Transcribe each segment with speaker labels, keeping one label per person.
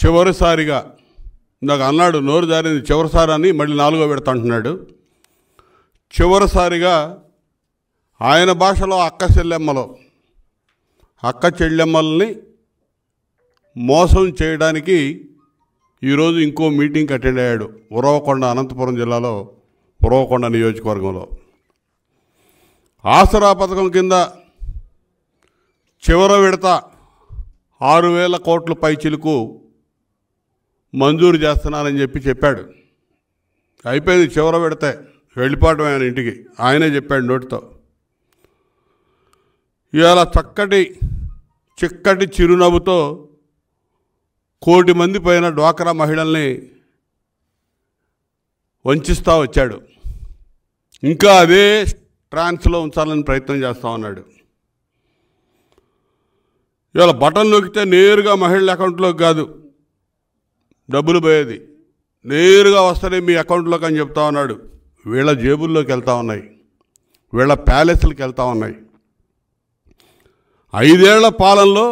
Speaker 1: చివరిసారిగా నాకు అన్నాడు నోరు జారింది చివరిసారి అని మళ్ళీ నాలుగో విడత అంటున్నాడు చివరిసారిగా ఆయన భాషలో అక్క చెల్లెమ్మలో అక్క చెల్లెమ్మల్ని మోసం చేయడానికి ఈరోజు ఇంకో మీటింగ్కి అటెండ్ అయ్యాడు ఉరవకొండ అనంతపురం జిల్లాలో ఉరవకొండ నియోజకవర్గంలో ఆసరా పథకం కింద చివర విడత ఆరు వేల కోట్ల పైచిలకు మంజూరు చేస్తున్నానని చెప్పి చెప్పాడు అయిపోయింది చివర పెడితే వెళ్ళిపోవడం ఆయన ఇంటికి ఆయనే చెప్పాడు నోటితో ఇవాళ చక్కటి చిక్కటి చిరునవ్వుతో కోటి మంది పైన డ్వాక్రా మహిళల్ని వంచిస్తూ వచ్చాడు ఇంకా అదే ట్రాన్స్లో ఉంచాలని ప్రయత్నం చేస్తూ ఉన్నాడు ఇవాళ బటన్ నొక్కితే నేరుగా మహిళల అకౌంట్లోకి కాదు డబ్బులు పోయేది నేరుగా వస్తేనే మీ అకౌంట్లోకి అని చెప్తా ఉన్నాడు వీళ్ళ జేబుల్లోకి వెళ్తా ఉన్నాయి వీళ్ళ ప్యాలెస్లకు వెళ్తా ఉన్నాయి ఐదేళ్ల పాలనలో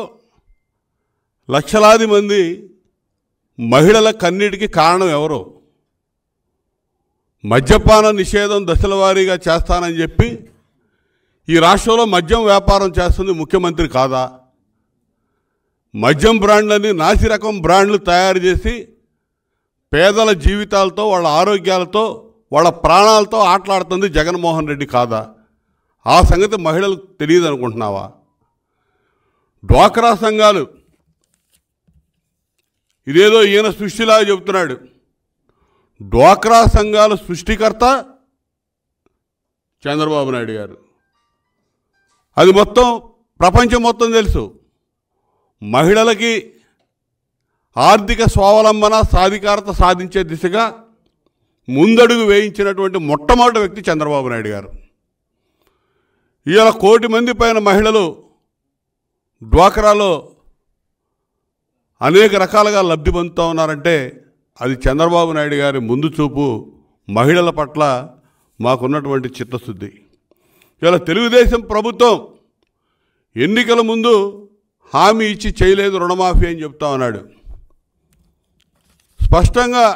Speaker 1: లక్షలాది మంది మహిళల కన్నీటికి కారణం ఎవరు మద్యపాన నిషేధం దశల వారీగా చేస్తానని చెప్పి ఈ రాష్ట్రంలో మద్యం వ్యాపారం చేస్తుంది ముఖ్యమంత్రి కాదా మద్యం బ్రాండ్లని నాసి రకం బ్రాండ్లు తయారు చేసి పేదల జీవితాలతో వాళ్ళ ఆరోగ్యాలతో వాళ్ళ ప్రాణాలతో ఆటలాడుతుంది జగన్మోహన్ రెడ్డి కాదా ఆ సంగతి మహిళలకు తెలియదు అనుకుంటున్నావా డ్వాక్రా సంఘాలు ఇదేదో ఈయన సృష్టిలా చెబుతున్నాడు డ్వాక్రా సంఘాల సృష్టికర్త చంద్రబాబు నాయుడు గారు అది మొత్తం ప్రపంచం మొత్తం తెలుసు మహిళలకి ఆర్థిక స్వావలంబన సాధికారత సాధించే దిశగా ముందడుగు వేయించినటువంటి మొట్టమొదటి వ్యక్తి చంద్రబాబు నాయుడు గారు ఇవాళ కోటి మంది పైన మహిళలు డ్వాక్రాలో అనేక రకాలుగా లబ్ధి పొందుతూ ఉన్నారంటే అది చంద్రబాబు నాయుడు గారి ముందు చూపు మహిళల పట్ల మాకున్నటువంటి చిత్తశుద్ధి ఇవాళ తెలుగుదేశం ప్రభుత్వం ఎన్నికల ముందు హామీ ఇచ్చి చేయలేదు రుణమాఫీ అని చెప్తా ఉన్నాడు స్పష్టంగా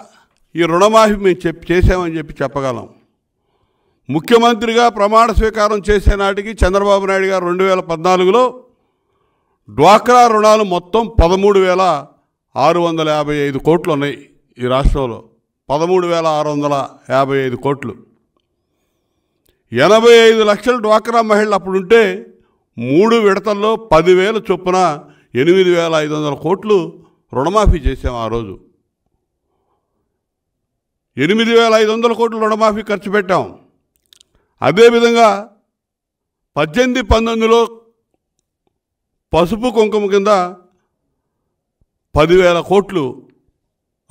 Speaker 1: ఈ రుణమాఫీ మేము చెప్పి చేసామని చెప్పి చెప్పగలం ముఖ్యమంత్రిగా ప్రమాణ స్వీకారం చేసే నాటికి చంద్రబాబు నాయుడు గారు రెండు వేల పద్నాలుగులో డ్వాక్రా రుణాలు మొత్తం పదమూడు వేల ఆరు వందల యాభై ఐదు కోట్లు ఉన్నాయి ఈ రాష్ట్రంలో పదమూడు వేల ఆరు వందల యాభై ఐదు కోట్లు ఎనభై ఐదు లక్షల డ్వాక్రా మహిళలు అప్పుడుంటే మూడు విడతల్లో పదివేల చొప్పున ఎనిమిది వేల ఐదు వందల కోట్లు రుణమాఫీ చేశాం ఆ రోజు ఎనిమిది వేల ఐదు వందల కోట్లు రుణమాఫీ ఖర్చు పెట్టాం అదేవిధంగా పద్దెనిమిది పంతొమ్మిదిలో పసుపు కుంకుమ కింద పదివేల కోట్లు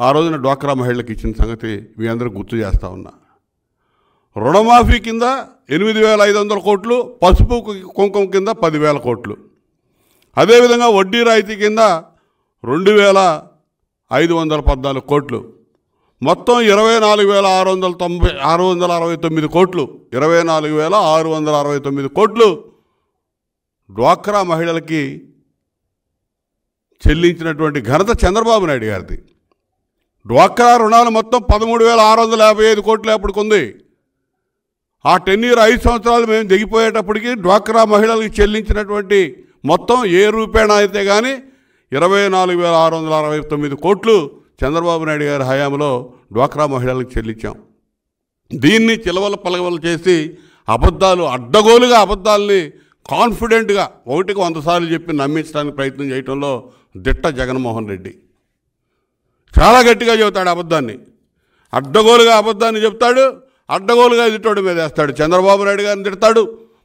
Speaker 1: ఆ రోజున డ్వాక్రా మహిళలకు ఇచ్చిన సంగతి మీ అందరూ గుర్తు చేస్తూ ఉన్నా రుణమాఫీ కింద ఎనిమిది వేల ఐదు వందల కోట్లు పసుపు కుంకుమ కింద పదివేల కోట్లు అదేవిధంగా వడ్డీ రాయితీ కింద రెండు వేల ఐదు వందల పద్నాలుగు కోట్లు మొత్తం ఇరవై నాలుగు వేల ఆరు వందల తొంభై ఆరు వందల అరవై తొమ్మిది కోట్లు ఇరవై నాలుగు వేల ఆరు వందల అరవై తొమ్మిది కోట్లు డ్వాక్రా మహిళలకి చెల్లించినటువంటి ఘనత చంద్రబాబు నాయుడు గారిది డ్వాక్రా రుణాలు మొత్తం పదమూడు వేల ఆరు వందల యాభై ఐదు కోట్లు ఎప్పటికి ఉంది ఆ టెన్ ఇయర్ ఐదు సంవత్సరాలు మేము దిగిపోయేటప్పటికీ డ్వాక్రా మహిళలకు చెల్లించినటువంటి మొత్తం ఏ రూపేణ అయితే కానీ ఇరవై నాలుగు వేల ఆరు వందల అరవై తొమ్మిది కోట్లు చంద్రబాబు నాయుడు గారి హయాంలో డ్వాక్రా మహిళలకు చెల్లించాం దీన్ని చిలవల పలవలు చేసి అబద్ధాలు అడ్డగోలుగా అబద్ధాలని కాన్ఫిడెంట్గా ఒకటికి వంద సార్లు చెప్పి నమ్మించడానికి ప్రయత్నం చేయడంలో దిట్ట జగన్మోహన్ రెడ్డి చాలా గట్టిగా చెబుతాడు అబద్ధాన్ని అడ్డగోలుగా అబద్ధాన్ని చెప్తాడు అడ్డగోలుగా ఎదుటోడు మీద వేస్తాడు చంద్రబాబు నాయుడు గారిని తిడతాడు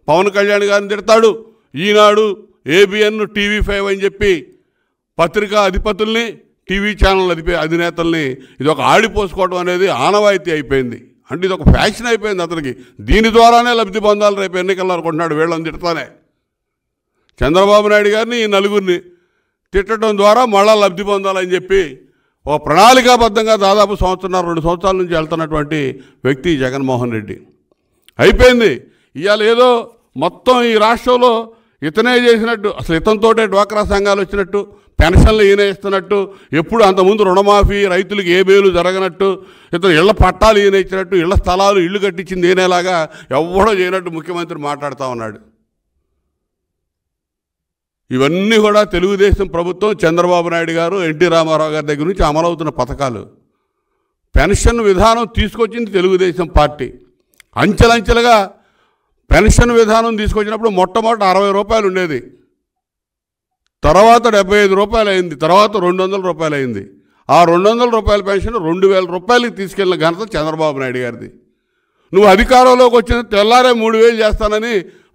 Speaker 1: పవన్ కళ్యాణ్ గారిని తిడతాడు ఈనాడు ఏబిఎన్ టీవీ ఫైవ్ అని చెప్పి పత్రికా అధిపతుల్ని టీవీ ఛానల్ అధిప అధినేతల్ని ఇది ఒక ఆడిపోసుకోవడం అనేది ఆనవాయితీ అయిపోయింది అంటే ఇది ఒక ఫ్యాషన్ అయిపోయింది అతనికి దీని ద్వారానే లబ్ధి పొందాలి రేపు ఎన్నికల్లో అనుకుంటున్నాడు వీళ్ళని తిడతానే చంద్రబాబు నాయుడు గారిని ఈ నలుగురిని తిట్టడం ద్వారా మళ్ళా లబ్ధి పొందాలని చెప్పి ఓ ప్రణాళికాబద్ధంగా దాదాపు సంవత్సరం రెండు సంవత్సరాల నుంచి వెళ్తున్నటువంటి వ్యక్తి జగన్మోహన్ రెడ్డి అయిపోయింది ఇవాళ ఏదో మొత్తం ఈ రాష్ట్రంలో ఇతనే చేసినట్టు అసలు ఇతనితోటే డ్వాక్రా సంఘాలు వచ్చినట్టు పెన్షన్లు ఈయన ఇస్తున్నట్టు ఎప్పుడు అంతకుముందు రుణమాఫీ రైతులకు ఏ మేలు జరగనట్టు ఇతను ఇళ్ల పట్టాలు ఈయన ఇచ్చినట్టు ఇళ్ల స్థలాలు ఇళ్ళు కట్టించింది ఈయనేలాగా ఎవడో చేయనట్టు ముఖ్యమంత్రి మాట్లాడుతూ ఉన్నాడు ఇవన్నీ కూడా తెలుగుదేశం ప్రభుత్వం చంద్రబాబు నాయుడు గారు ఎన్టీ రామారావు గారి దగ్గర నుంచి అమలవుతున్న పథకాలు పెన్షన్ విధానం తీసుకొచ్చింది తెలుగుదేశం పార్టీ అంచెలంచెలుగా పెన్షన్ విధానం తీసుకొచ్చినప్పుడు మొట్టమొదట అరవై రూపాయలు ఉండేది తర్వాత డెబ్బై ఐదు రూపాయలు అయింది తర్వాత రెండు వందల రూపాయలు అయింది ఆ రెండు వందల రూపాయల పెన్షన్ రెండు వేల రూపాయలకి తీసుకెళ్లిన ఘనత చంద్రబాబు నాయుడు గారిది నువ్వు అధికారంలోకి వచ్చిన తెల్లారే మూడు వేలు చేస్తానని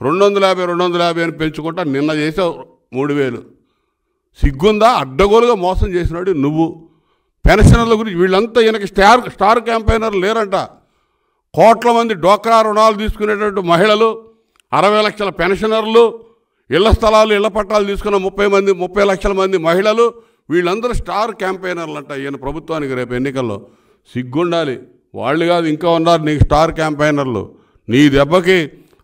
Speaker 1: రెండు వందల యాభై రెండు వందల యాభై అని పెంచుకుంటా నిన్న చేసావు మూడు వేలు సిగ్గుందా అడ్డగోలుగా మోసం చేసినాడు నువ్వు పెన్షనర్ల గురించి వీళ్ళంతా ఈయనకి స్టార్ స్టార్ క్యాంపెయినర్ లేరంట కోట్ల మంది డోక్రా రుణాలు తీసుకునేటువంటి మహిళలు అరవై లక్షల పెన్షనర్లు ఇళ్ల స్థలాలు ఇళ్ల పట్టాలు తీసుకున్న ముప్పై మంది ముప్పై లక్షల మంది మహిళలు వీళ్ళందరూ స్టార్ క్యాంపెయినర్లు అంట ఈయన ప్రభుత్వానికి రేపు ఎన్నికల్లో సిగ్గుండాలి వాళ్ళు కాదు ఇంకా ఉన్నారు నీకు స్టార్ క్యాంపెయినర్లు నీ దెబ్బకి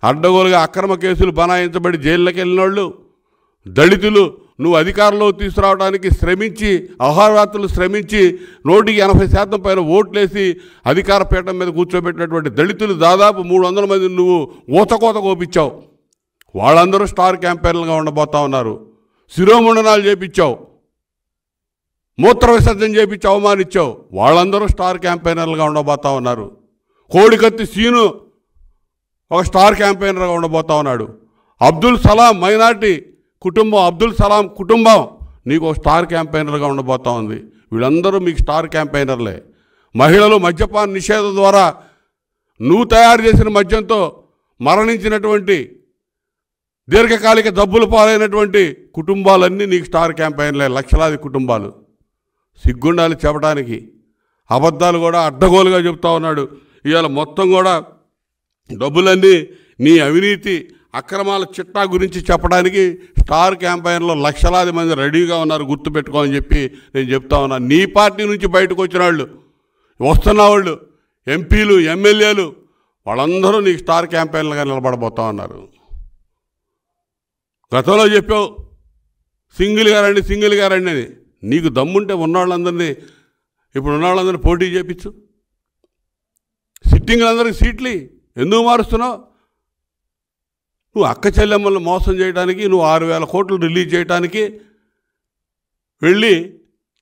Speaker 1: అడ్డగోలుగా అక్రమ కేసులు బనాయించబడి జైళ్ళకి వెళ్ళినోళ్ళు దళితులు నువ్వు అధికారంలో తీసుకురావడానికి శ్రమించి అహోరాత్రులు శ్రమించి నూటికి ఎనభై శాతం పైన ఓట్లేసి అధికార పీఠం మీద కూర్చోబెట్టినటువంటి దళితులు దాదాపు మూడు వందల మంది నువ్వు ఊతకోత కోపించావు వాళ్ళందరూ స్టార్ క్యాంపెయిన్లుగా ఉండబోతా ఉన్నారు శిరోముండనాలు చేపించావు మూత్ర విసర్జన చేపించి అవమానించావు వాళ్ళందరూ స్టార్ క్యాంపెయినర్లుగా ఉండబోతా ఉన్నారు కోడికత్తి సీను ఒక స్టార్ క్యాంపెయినర్గా ఉండబోతా ఉన్నాడు అబ్దుల్ సలాం మైనార్టీ కుటుంబం అబ్దుల్ సలాం కుటుంబం నీకు స్టార్ క్యాంపెయినర్గా ఉండబోతా ఉంది వీళ్ళందరూ మీకు స్టార్ క్యాంపెయినర్లే మహిళలు మద్యపాన నిషేధం ద్వారా నువ్వు తయారు చేసిన మద్యంతో మరణించినటువంటి దీర్ఘకాలిక జబ్బులు పాలైనటువంటి కుటుంబాలన్నీ నీకు స్టార్ క్యాంపెయిన్లే లక్షలాది కుటుంబాలు సిగ్గుండాలు చెప్పడానికి అబద్ధాలు కూడా అడ్డగోలుగా చెబుతా ఉన్నాడు ఇవాళ మొత్తం కూడా డబ్బులన్నీ నీ అవినీతి అక్రమాల చిట్టా గురించి చెప్పడానికి స్టార్ క్యాంపెయిన్లో లక్షలాది మంది రెడీగా ఉన్నారు గుర్తుపెట్టుకోమని చెప్పి నేను చెప్తా ఉన్నా నీ పార్టీ నుంచి బయటకు వచ్చిన వాళ్ళు వస్తున్న వాళ్ళు ఎంపీలు ఎమ్మెల్యేలు వాళ్ళందరూ నీకు స్టార్ క్యాంపెయిన్లుగా నిలబడబోతా ఉన్నారు గతంలో చెప్పావు సింగిల్గా రండి సింగిల్గా రండి అని నీకు దమ్ముంటే ఉన్నవాళ్ళందరినీ ఇప్పుడు ఉన్నవాళ్ళందరినీ పోటీ చేపించు సిట్టింగ్లందరికీ సీట్లు ఎందుకు మారుస్తున్నావు నువ్వు అక్క చెల్లెమ్మలను మోసం చేయడానికి నువ్వు ఆరు వేల కోట్లు రిలీజ్ చేయడానికి వెళ్ళి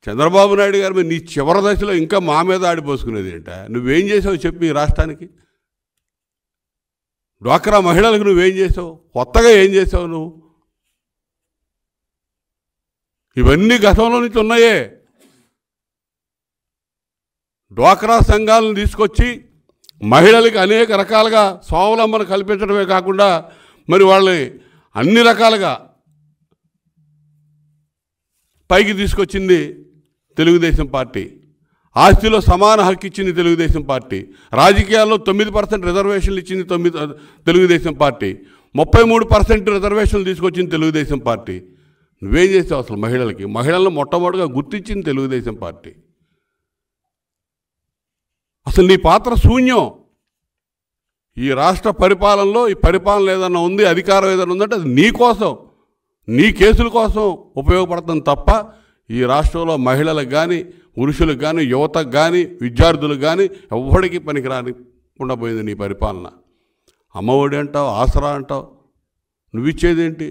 Speaker 1: చంద్రబాబు నాయుడు గారి మీద నీ చివరి దశలో ఇంకా మా మీద ఆడిపోసుకునేది ఏంట నువ్వేం చేసావు చెప్పి రాష్ట్రానికి డ్వాక్రా మహిళలకు నువ్వేం చేసావు కొత్తగా ఏం చేసావు నువ్వు ఇవన్నీ గతంలో నుంచి ఉన్నాయే డ్వాక్రా సంఘాలను తీసుకొచ్చి మహిళలకు అనేక రకాలుగా స్వావలంబన కల్పించడమే కాకుండా మరి వాళ్ళని అన్ని రకాలుగా పైకి తీసుకొచ్చింది తెలుగుదేశం పార్టీ ఆస్తిలో సమాన హక్కు ఇచ్చింది తెలుగుదేశం పార్టీ రాజకీయాల్లో తొమ్మిది పర్సెంట్ రిజర్వేషన్లు ఇచ్చింది తొమ్మిది తెలుగుదేశం పార్టీ ముప్పై మూడు పర్సెంట్ రిజర్వేషన్లు తీసుకొచ్చింది తెలుగుదేశం పార్టీ నువ్వేం చేసావు అసలు మహిళలకి మహిళలను మొట్టమొదటిగా గుర్తించింది తెలుగుదేశం పార్టీ అసలు నీ పాత్ర శూన్యం ఈ రాష్ట్ర పరిపాలనలో ఈ పరిపాలన ఏదన్నా ఉంది అధికారం ఏదైనా ఉందంటే అది నీ కోసం నీ కేసుల కోసం ఉపయోగపడుతుంది తప్ప ఈ రాష్ట్రంలో మహిళలకు కానీ పురుషులకు కానీ యువతకు కానీ విద్యార్థులకు కానీ ఎవ్వడికి పనికిరాని ఉండబోయింది నీ పరిపాలన అమ్మఒడి అంటావు ఆసరా అంటావు ఏంటి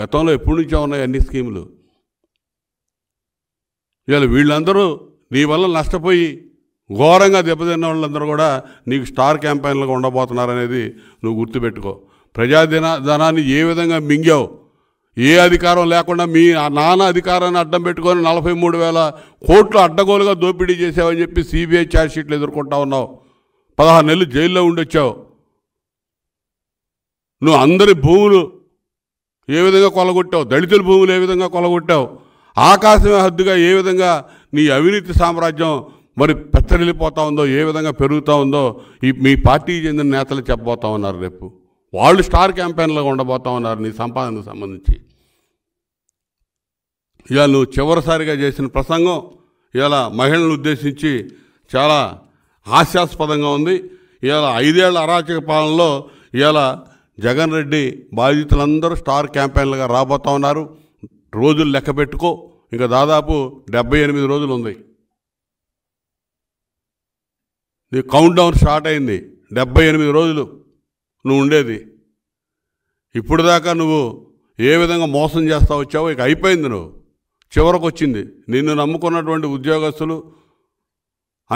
Speaker 1: గతంలో ఎప్పటి నుంచో ఉన్నాయి అన్ని స్కీములు ఇవాళ వీళ్ళందరూ నీ వల్ల నష్టపోయి ఘోరంగా దెబ్బతిన్న వాళ్ళందరూ కూడా నీకు స్టార్ క్యాంపైన్లుగా ఉండబోతున్నారనేది నువ్వు గుర్తుపెట్టుకో ప్రజాదిన ధనాన్ని ఏ విధంగా మింగావు ఏ అధికారం లేకుండా మీ నాన్న అధికారాన్ని అడ్డం పెట్టుకొని నలభై మూడు వేల కోట్లు అడ్డగోలుగా దోపిడీ చేసావని చెప్పి సిబిఐ ఛార్జ్షీట్లు ఎదుర్కొంటా ఉన్నావు పదహారు నెలలు జైల్లో ఉండొచ్చావు నువ్వు అందరి భూములు ఏ విధంగా కొలగొట్టావు దళితుల భూములు ఏ విధంగా కొలగొట్టావు ఆకాశమే హద్దుగా ఏ విధంగా నీ అవినీతి సామ్రాజ్యం మరి పెత్తరిల్లిపోతా ఉందో ఏ విధంగా పెరుగుతూ ఉందో ఈ మీ పార్టీకి చెందిన నేతలు చెప్పబోతా ఉన్నారు రేపు వాళ్ళు స్టార్ క్యాంపెయిన్లుగా ఉండబోతా ఉన్నారు నీ సంపాదనకు సంబంధించి ఇవాళ నువ్వు చివరిసారిగా చేసిన ప్రసంగం ఇవాళ మహిళలను ఉద్దేశించి చాలా హాస్యాస్పదంగా ఉంది ఇవాళ ఐదేళ్ల అరాచక పాలనలో ఇవాళ జగన్ రెడ్డి బాధితులందరూ స్టార్ క్యాంపెయిన్లుగా రాబోతా ఉన్నారు రోజులు లెక్క పెట్టుకో ఇంకా దాదాపు డెబ్బై ఎనిమిది రోజులు ఉంది నీ కౌంట్ డౌన్ స్టార్ట్ అయింది డెబ్బై ఎనిమిది రోజులు నువ్వు ఉండేది ఇప్పుడు దాకా నువ్వు ఏ విధంగా మోసం చేస్తా వచ్చావో ఇక అయిపోయింది నువ్వు చివరకు వచ్చింది నిన్ను నమ్ముకున్నటువంటి ఉద్యోగస్తులు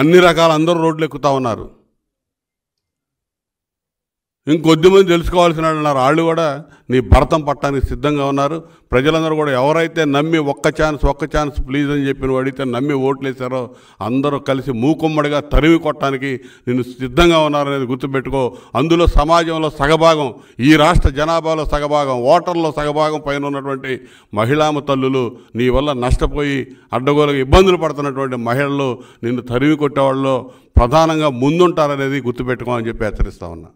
Speaker 1: అన్ని రకాల అందరూ రోడ్లు ఎక్కుతా ఉన్నారు ఇంకొద్ది మంది తెలుసుకోవాల్సిన ఉన్నారు వాళ్ళు కూడా నీ భరతం పట్టడానికి సిద్ధంగా ఉన్నారు ప్రజలందరూ కూడా ఎవరైతే నమ్మి ఒక్క ఛాన్స్ ఒక్క ఛాన్స్ ప్లీజ్ అని చెప్పిన అడిగితే నమ్మి ఓట్లేశారో అందరూ కలిసి మూకుమ్మడిగా తరివి కొట్టడానికి నేను సిద్ధంగా ఉన్నారనేది గుర్తుపెట్టుకో అందులో సమాజంలో సగభాగం ఈ రాష్ట్ర జనాభాలో సగభాగం ఓటర్లో సగభాగం పైన ఉన్నటువంటి మహిళామ తల్లులు నీ వల్ల నష్టపోయి అడ్డగోలకు ఇబ్బందులు పడుతున్నటువంటి మహిళలు నిన్ను తరివి కొట్టేవాళ్ళు ప్రధానంగా ముందుంటారనేది గుర్తుపెట్టుకోమని చెప్పి హెచ్చరిస్తా ఉన్నా